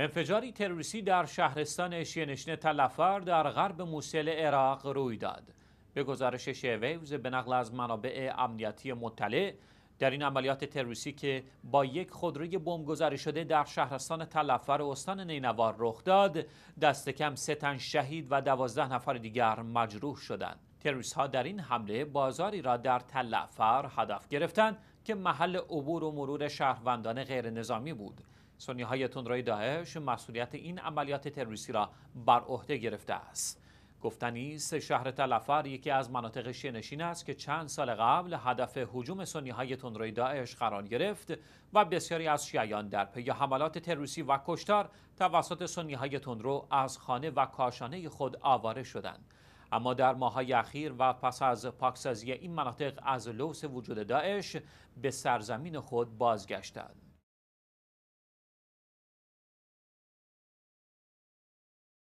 انفجاری تروریستی در شهرستان شینشنه تلفر در غرب موسل عراق روی داد. به گزارش شیویوز به نقل از منابع امنیتی مطلع در این عملیات تروریستی که با یک خودروی بمبگذاری شده در شهرستان تلفر استان نینوار رخ داد دست کم سه تن شهید و دوازده نفر دیگر مجروح شدند تروریست ها در این حمله بازاری را در تلفر هدف گرفتند که محل عبور و مرور شهروندان غیرنظامی بود سنی های تندروی داعش مسئولیت این عملیات تروریستی را بر عهده گرفته است گفتنی است شهر تلفر یکی از مناطق شنشین است که چند سال قبل هدف حجوم سنی های تندروی داعش قرار گرفت و بسیاری از شیعیان در پی حملات تروریستی و کشتار توسط سنی های تندرو از خانه و کاشانه خود آواره شدند اما در ماهای اخیر و پس از پاکسازی این مناطق از لوس وجود داعش به سرزمین خود بازگشتند